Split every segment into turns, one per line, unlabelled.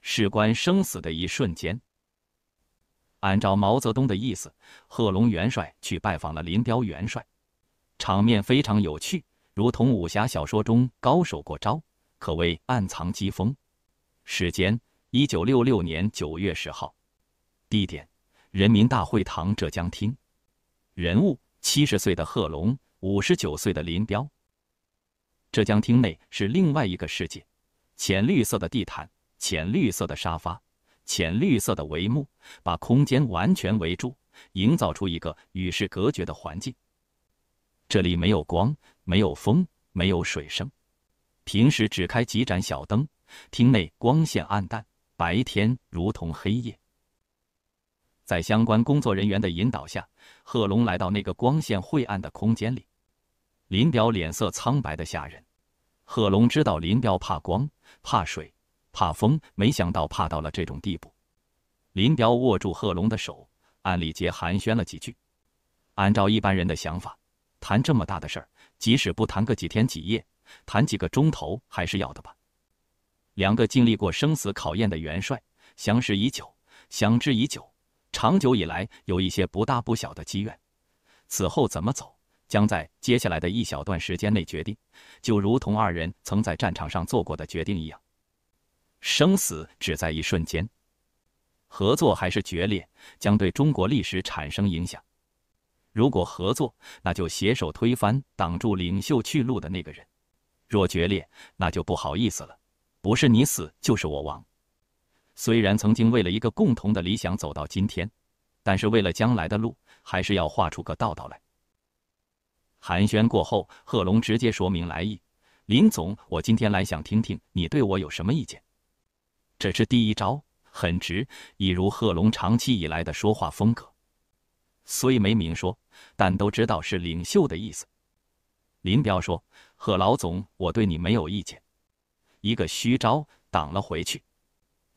事关生死的一瞬间。按照毛泽东的意思，贺龙元帅去拜访了林彪元帅，场面非常有趣，如同武侠小说中高手过招，可谓暗藏机锋。时间：一九六六年九月十号。地点：人民大会堂浙江厅。人物：七十岁的贺龙，五十九岁的林彪。浙江厅内是另外一个世界，浅绿色的地毯。浅绿色的沙发，浅绿色的帷幕，把空间完全围住，营造出一个与世隔绝的环境。这里没有光，没有风，没有水声。平时只开几盏小灯，厅内光线暗淡，白天如同黑夜。在相关工作人员的引导下，贺龙来到那个光线晦暗的空间里。林彪脸色苍白的吓人。贺龙知道林彪怕光，怕水。怕风，没想到怕到了这种地步。林彪握住贺龙的手，按礼节寒暄了几句。按照一般人的想法，谈这么大的事儿，即使不谈个几天几夜，谈几个钟头还是要的吧。两个经历过生死考验的元帅，相识已久，相知已久，长久以来有一些不大不小的积怨。此后怎么走，将在接下来的一小段时间内决定，就如同二人曾在战场上做过的决定一样。生死只在一瞬间，合作还是决裂，将对中国历史产生影响。如果合作，那就携手推翻挡住领袖去路的那个人；若决裂，那就不好意思了，不是你死就是我亡。虽然曾经为了一个共同的理想走到今天，但是为了将来的路，还是要画出个道道来。寒暄过后，贺龙直接说明来意：“林总，我今天来想听听你对我有什么意见。”这是第一招，很直，一如贺龙长期以来的说话风格。虽没明说，但都知道是领袖的意思。林彪说：“贺老总，我对你没有意见。”一个虚招挡了回去。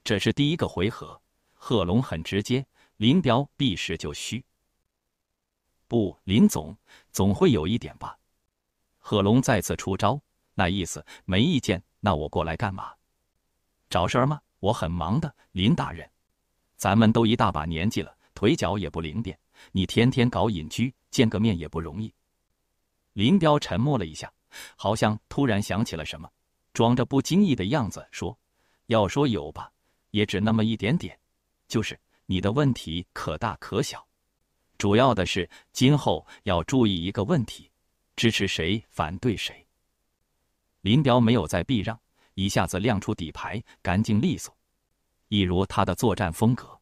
这是第一个回合。贺龙很直接，林彪避实就虚。不，林总总会有一点吧？贺龙再次出招，那意思没意见，那我过来干嘛？找事儿吗？我很忙的，林大人，咱们都一大把年纪了，腿脚也不灵便，你天天搞隐居，见个面也不容易。林彪沉默了一下，好像突然想起了什么，装着不经意的样子说：“要说有吧，也只那么一点点，就是你的问题可大可小。主要的是今后要注意一个问题，支持谁，反对谁。”林彪没有再避让。一下子亮出底牌，干净利索，一如他的作战风格。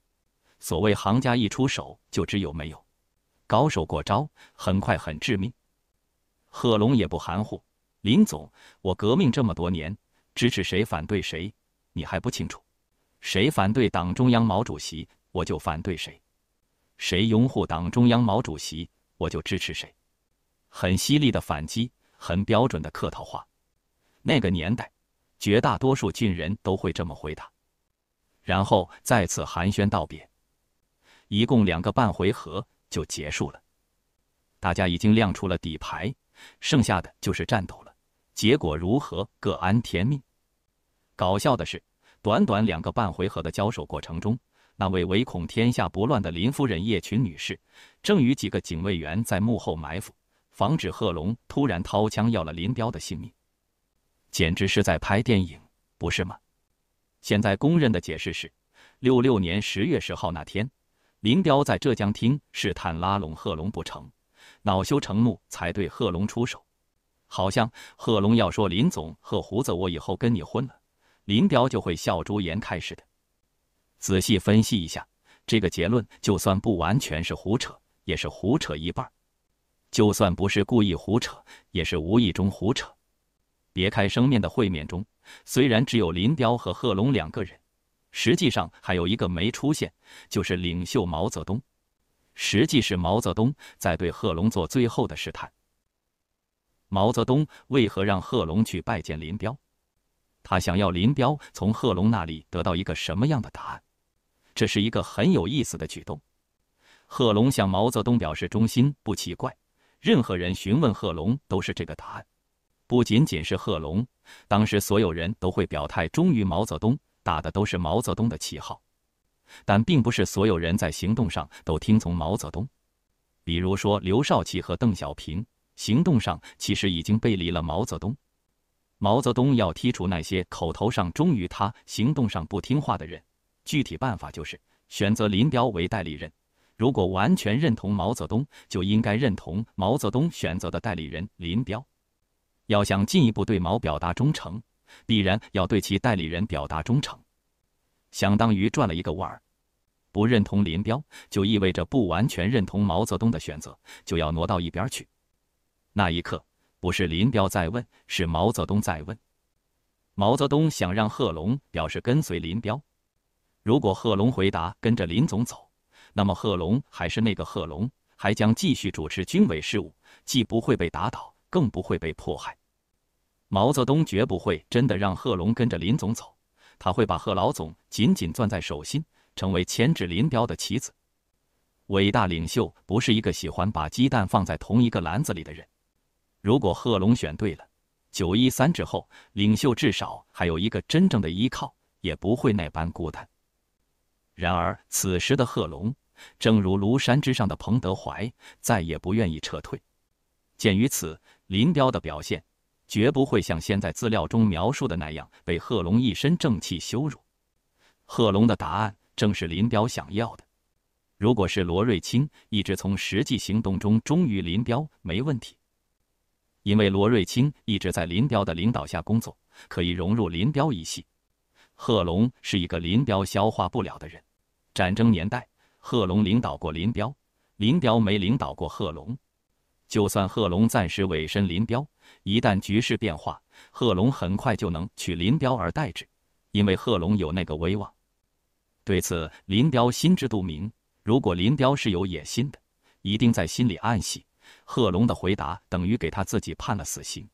所谓行家一出手，就知有没有。高手过招，很快很致命。贺龙也不含糊：“林总，我革命这么多年，支持谁反对谁，你还不清楚？谁反对党中央毛主席，我就反对谁；谁拥护党中央毛主席，我就支持谁。”很犀利的反击，很标准的客套话。那个年代。绝大多数俊人都会这么回答，然后再次寒暄道别，一共两个半回合就结束了。大家已经亮出了底牌，剩下的就是战斗了。结果如何，各安天命。搞笑的是，短短两个半回合的交手过程中，那位唯恐天下不乱的林夫人叶群女士，正与几个警卫员在幕后埋伏，防止贺龙突然掏枪要了林彪的性命。简直是在拍电影，不是吗？现在公认的解释是：六六年十月十号那天，林彪在浙江厅试探拉拢贺龙不成，恼羞成怒才对贺龙出手。好像贺龙要说“林总，贺胡子，我以后跟你混了”，林彪就会笑逐颜开似的。仔细分析一下，这个结论就算不完全是胡扯，也是胡扯一半；就算不是故意胡扯，也是无意中胡扯。别开生面的会面中，虽然只有林彪和贺龙两个人，实际上还有一个没出现，就是领袖毛泽东。实际是毛泽东在对贺龙做最后的试探。毛泽东为何让贺龙去拜见林彪？他想要林彪从贺龙那里得到一个什么样的答案？这是一个很有意思的举动。贺龙向毛泽东表示忠心不奇怪，任何人询问贺龙都是这个答案。不仅仅是贺龙，当时所有人都会表态忠于毛泽东，打的都是毛泽东的旗号。但并不是所有人在行动上都听从毛泽东。比如说刘少奇和邓小平，行动上其实已经背离了毛泽东。毛泽东要剔除那些口头上忠于他、行动上不听话的人，具体办法就是选择林彪为代理人。如果完全认同毛泽东，就应该认同毛泽东选择的代理人林彪。要想进一步对毛表达忠诚，必然要对其代理人表达忠诚，相当于转了一个弯儿。不认同林彪，就意味着不完全认同毛泽东的选择，就要挪到一边去。那一刻，不是林彪在问，是毛泽东在问。毛泽东想让贺龙表示跟随林彪。如果贺龙回答跟着林总走，那么贺龙还是那个贺龙，还将继续主持军委事务，既不会被打倒，更不会被迫害。毛泽东绝不会真的让贺龙跟着林总走，他会把贺老总紧紧攥在手心，成为牵制林彪的棋子。伟大领袖不是一个喜欢把鸡蛋放在同一个篮子里的人。如果贺龙选对了，九一三之后，领袖至少还有一个真正的依靠，也不会那般孤单。然而，此时的贺龙，正如庐山之上的彭德怀，再也不愿意撤退。鉴于此，林彪的表现。绝不会像现在资料中描述的那样被贺龙一身正气羞辱。贺龙的答案正是林彪想要的。如果是罗瑞卿，一直从实际行动中忠于林彪，没问题。因为罗瑞卿一直在林彪的领导下工作，可以融入林彪一系。贺龙是一个林彪消化不了的人。战争年代，贺龙领导过林彪，林彪没领导过贺龙。就算贺龙暂时委身林彪。一旦局势变化，贺龙很快就能取林彪而代之，因为贺龙有那个威望。对此，林彪心知肚明。如果林彪是有野心的，一定在心里暗喜。贺龙的回答等于给他自己判了死刑。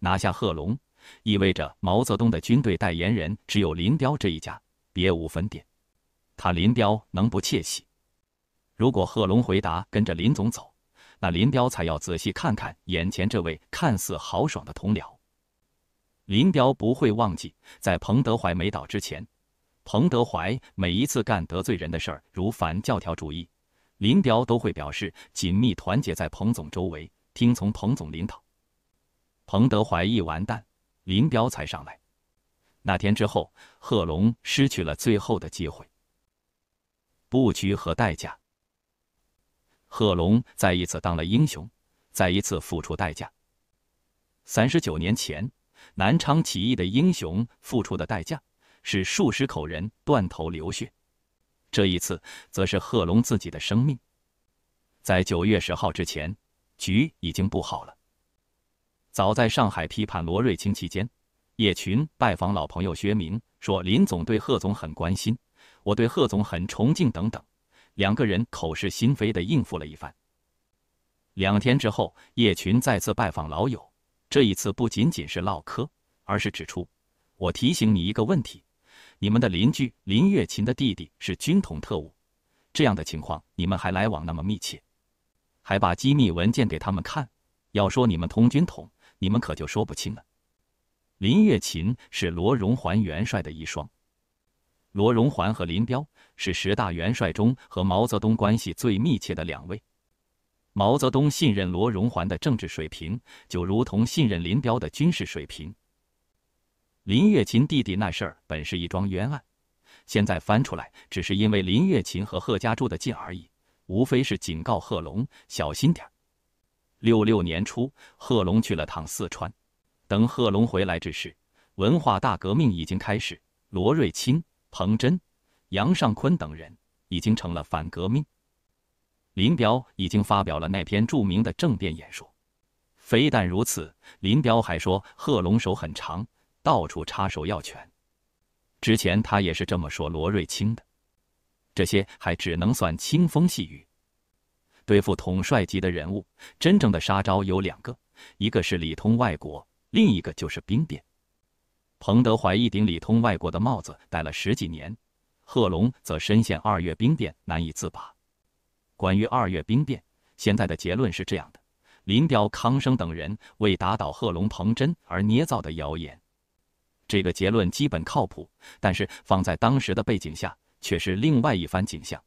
拿下贺龙，意味着毛泽东的军队代言人只有林彪这一家，别无分店。他林彪能不窃喜？如果贺龙回答跟着林总走。那林彪才要仔细看看眼前这位看似豪爽的同僚。林彪不会忘记，在彭德怀没倒之前，彭德怀每一次干得罪人的事儿，如反教条主义，林彪都会表示紧密团结在彭总周围，听从彭总领导。彭德怀一完蛋，林彪才上来。那天之后，贺龙失去了最后的机会。布局和代价。贺龙再一次当了英雄，再一次付出代价。三十九年前，南昌起义的英雄付出的代价是数十口人断头流血，这一次则是贺龙自己的生命。在九月十号之前，局已经不好了。早在上海批判罗瑞卿期间，叶群拜访老朋友薛明，说林总对贺总很关心，我对贺总很崇敬等等。两个人口是心非的应付了一番。两天之后，叶群再次拜访老友。这一次不仅仅是唠嗑，而是指出：“我提醒你一个问题，你们的邻居林月琴的弟弟是军统特务，这样的情况你们还来往那么密切，还把机密文件给他们看。要说你们通军统，你们可就说不清了。”林月琴是罗荣桓元帅的遗孀，罗荣桓和林彪。是十大元帅中和毛泽东关系最密切的两位。毛泽东信任罗荣桓的政治水平，就如同信任林彪的军事水平。林月琴弟弟那事儿本是一桩冤案，现在翻出来只是因为林月琴和贺家住得近而已，无非是警告贺龙小心点六六年初，贺龙去了趟四川，等贺龙回来之时，文化大革命已经开始。罗瑞卿、彭真。杨尚昆等人已经成了反革命，林彪已经发表了那篇著名的政变演说。非但如此，林彪还说贺龙手很长，到处插手要权。之前他也是这么说罗瑞卿的。这些还只能算清风细雨。对付统帅级的人物，真正的杀招有两个，一个是里通外国，另一个就是兵变。彭德怀一顶里通外国的帽子戴了十几年。贺龙则深陷二月兵变，难以自拔。关于二月兵变，现在的结论是这样的：林彪、康生等人为打倒贺龙、彭真而捏造的谣言。这个结论基本靠谱，但是放在当时的背景下，却是另外一番景象。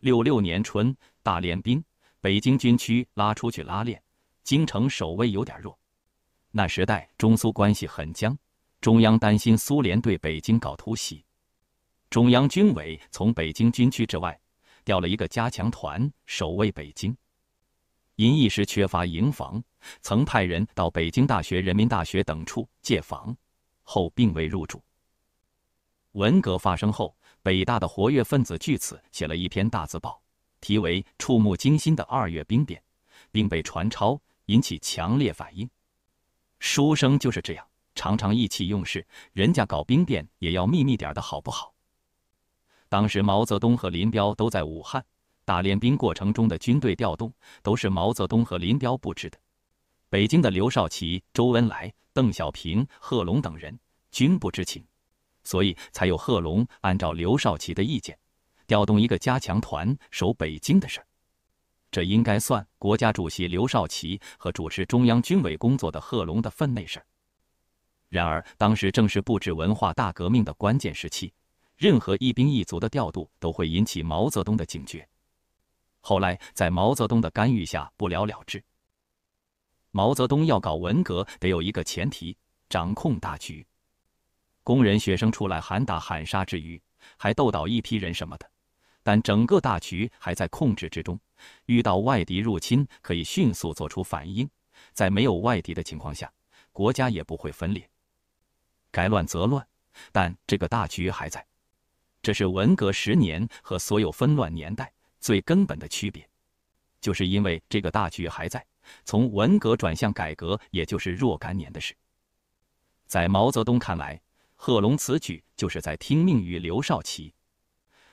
六六年春，大练兵，北京军区拉出去拉练，京城守卫有点弱。那时代中苏关系很僵，中央担心苏联对北京搞突袭。中央军委从北京军区之外调了一个加强团守卫北京，因一时缺乏营房，曾派人到北京大学、人民大学等处借房，后并未入住。文革发生后，北大的活跃分子据此写了一篇大字报，题为《触目惊心的二月兵变》，并被传抄，引起强烈反应。书生就是这样，常常意气用事。人家搞兵变也要秘密点的好不好？当时毛泽东和林彪都在武汉，大练兵过程中的军队调动都是毛泽东和林彪布置的。北京的刘少奇、周恩来、邓小平、贺龙等人均不知情，所以才有贺龙按照刘少奇的意见，调动一个加强团守北京的事儿。这应该算国家主席刘少奇和主持中央军委工作的贺龙的分内事儿。然而，当时正是布置文化大革命的关键时期。任何一兵一卒的调度都会引起毛泽东的警觉。后来，在毛泽东的干预下不了了之。毛泽东要搞文革，得有一个前提：掌控大局。工人、学生出来喊打喊杀之余，还斗倒一批人什么的，但整个大局还在控制之中。遇到外敌入侵，可以迅速做出反应；在没有外敌的情况下，国家也不会分裂。该乱则乱，但这个大局还在。这是文革十年和所有纷乱年代最根本的区别，就是因为这个大局还在。从文革转向改革，也就是若干年的事。在毛泽东看来，贺龙此举就是在听命于刘少奇。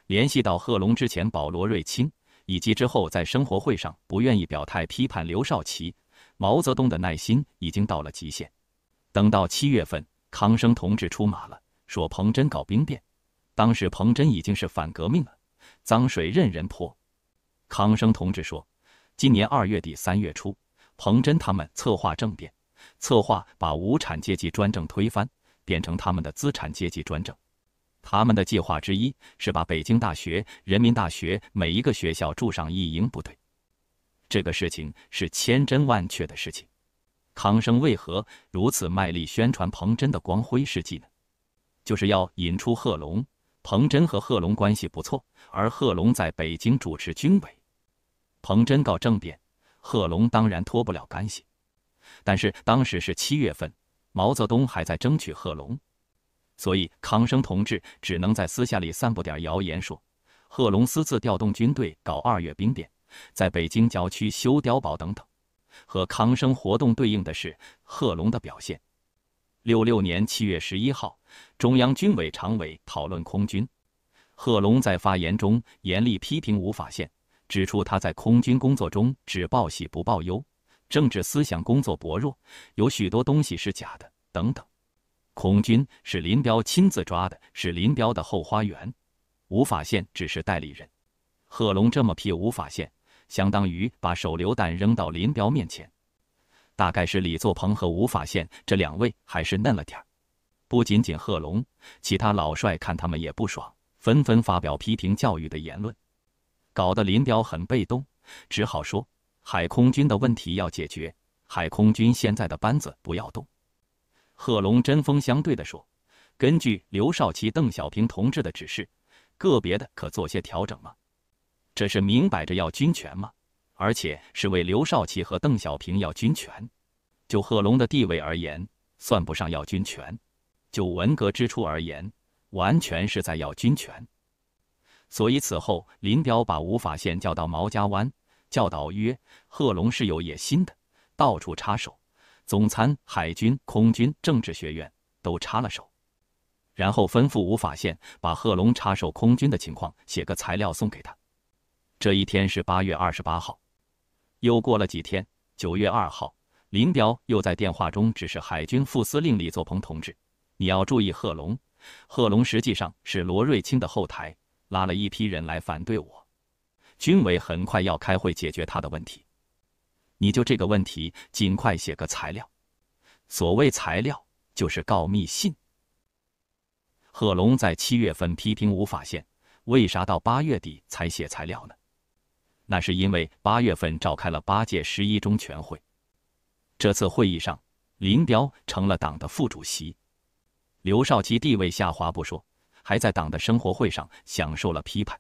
联系到贺龙之前保罗瑞卿，以及之后在生活会上不愿意表态批判刘少奇，毛泽东的耐心已经到了极限。等到七月份，康生同志出马了，说彭真搞兵变。当时彭真已经是反革命了，脏水任人泼。康生同志说，今年二月底三月初，彭真他们策划政变，策划把无产阶级专政推翻，变成他们的资产阶级专政。他们的计划之一是把北京大学、人民大学每一个学校驻上一营部队。这个事情是千真万确的事情。康生为何如此卖力宣传彭真的光辉事迹呢？就是要引出贺龙。彭真和贺龙关系不错，而贺龙在北京主持军委。彭真搞政变，贺龙当然脱不了干系。但是当时是七月份，毛泽东还在争取贺龙，所以康生同志只能在私下里散布点谣言，说贺龙私自调动军队搞二月兵变，在北京郊区修碉堡等等。和康生活动对应的是贺龙的表现。六六年七月十一号。中央军委常委讨论空军，贺龙在发言中严厉批评吴法宪，指出他在空军工作中只报喜不报忧，政治思想工作薄弱，有许多东西是假的等等。空军是林彪亲自抓的，是林彪的后花园，吴法宪只是代理人。贺龙这么批吴法宪，相当于把手榴弹扔到林彪面前。大概是李作鹏和吴法宪这两位还是嫩了点儿。不仅仅贺龙，其他老帅看他们也不爽，纷纷发表批评教育的言论，搞得林彪很被动，只好说：“海空军的问题要解决，海空军现在的班子不要动。”贺龙针锋相对地说：“根据刘少奇、邓小平同志的指示，个别的可做些调整吗？这是明摆着要军权吗？而且是为刘少奇和邓小平要军权。就贺龙的地位而言，算不上要军权。”就文革之初而言，完全是在要军权，所以此后林彪把吴法宪叫到毛家湾，教导曰：“贺龙是有野心的，到处插手，总参、海军、空军、政治学院都插了手。”然后吩咐吴法宪把贺龙插手空军的情况写个材料送给他。这一天是八月二十八号。又过了几天，九月二号，林彪又在电话中指示海军副司令李作鹏同志。你要注意贺龙，贺龙实际上是罗瑞卿的后台，拉了一批人来反对我。军委很快要开会解决他的问题，你就这个问题尽快写个材料。所谓材料就是告密信。贺龙在七月份批评无法县，为啥到八月底才写材料呢？那是因为八月份召开了八届十一中全会，这次会议上林彪成了党的副主席。刘少奇地位下滑不说，还在党的生活会上享受了批判。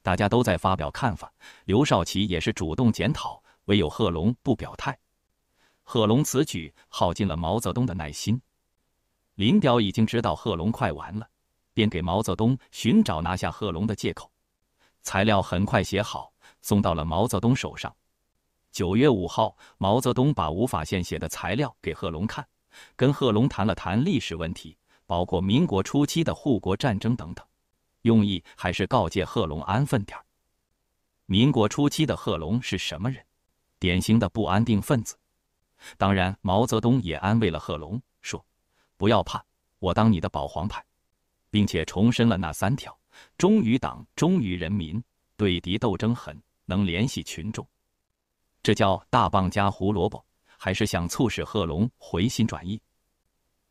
大家都在发表看法，刘少奇也是主动检讨，唯有贺龙不表态。贺龙此举耗尽了毛泽东的耐心。林彪已经知道贺龙快完了，便给毛泽东寻找拿下贺龙的借口。材料很快写好，送到了毛泽东手上。九月五号，毛泽东把吴法宪写的材料给贺龙看。跟贺龙谈了谈历史问题，包括民国初期的护国战争等等，用意还是告诫贺龙安分点儿。民国初期的贺龙是什么人？典型的不安定分子。当然，毛泽东也安慰了贺龙，说：“不要怕，我当你的保皇派。”并且重申了那三条：忠于党、忠于人民、对敌斗争狠、能联系群众。这叫大棒加胡萝卜。还是想促使贺龙回心转意。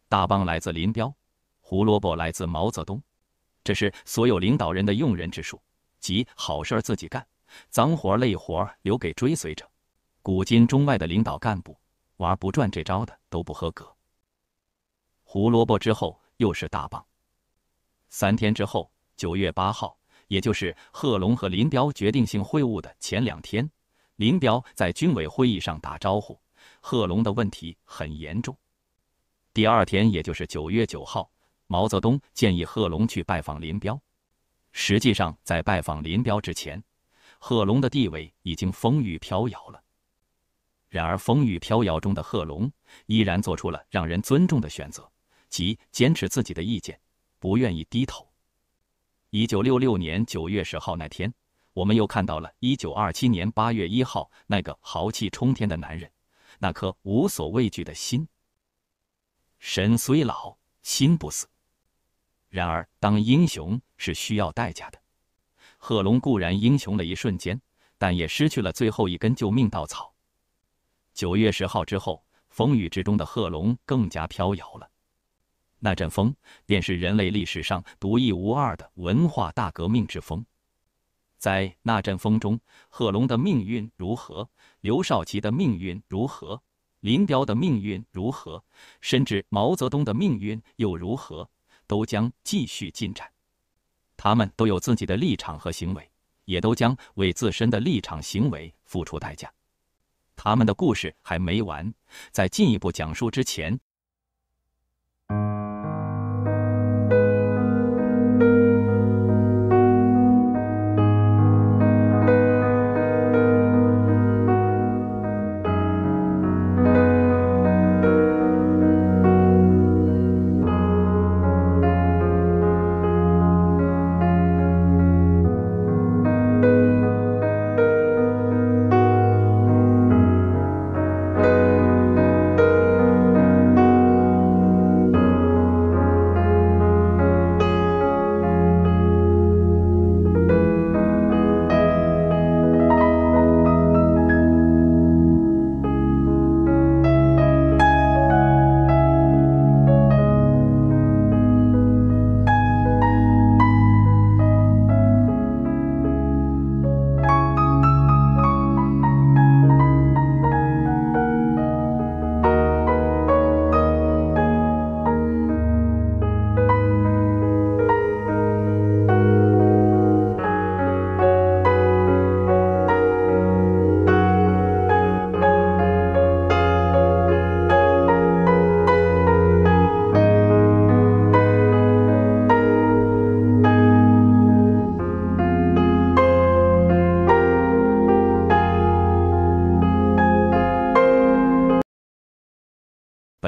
大棒来自林彪，胡萝卜来自毛泽东，这是所有领导人的用人之术，即好事自己干，脏活累活留给追随者。古今中外的领导干部玩不转这招的都不合格。胡萝卜之后又是大棒。三天之后，九月八号，也就是贺龙和林彪决定性会晤的前两天，林彪在军委会议上打招呼。贺龙的问题很严重。第二天，也就是九月九号，毛泽东建议贺龙去拜访林彪。实际上，在拜访林彪之前，贺龙的地位已经风雨飘摇了。然而，风雨飘摇中的贺龙依然做出了让人尊重的选择，即坚持自己的意见，不愿意低头。一九六六年九月十号那天，我们又看到了一九二七年八月一号那个豪气冲天的男人。那颗无所畏惧的心。神虽老，心不死。然而，当英雄是需要代价的。贺龙固然英雄了一瞬间，但也失去了最后一根救命稻草。九月十号之后，风雨之中的贺龙更加飘摇了。那阵风，便是人类历史上独一无二的文化大革命之风。在那阵风中，贺龙的命运如何？刘少奇的命运如何？林彪的命运如何？甚至毛泽东的命运又如何？都将继续进展。他们都有自己的立场和行为，也都将为自身的立场行为付出代价。他们的故事还没完，在进一步讲述之前。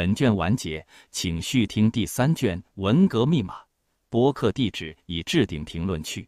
本卷完结，请续听第三卷《文革密码》。播客地址已置顶评论区。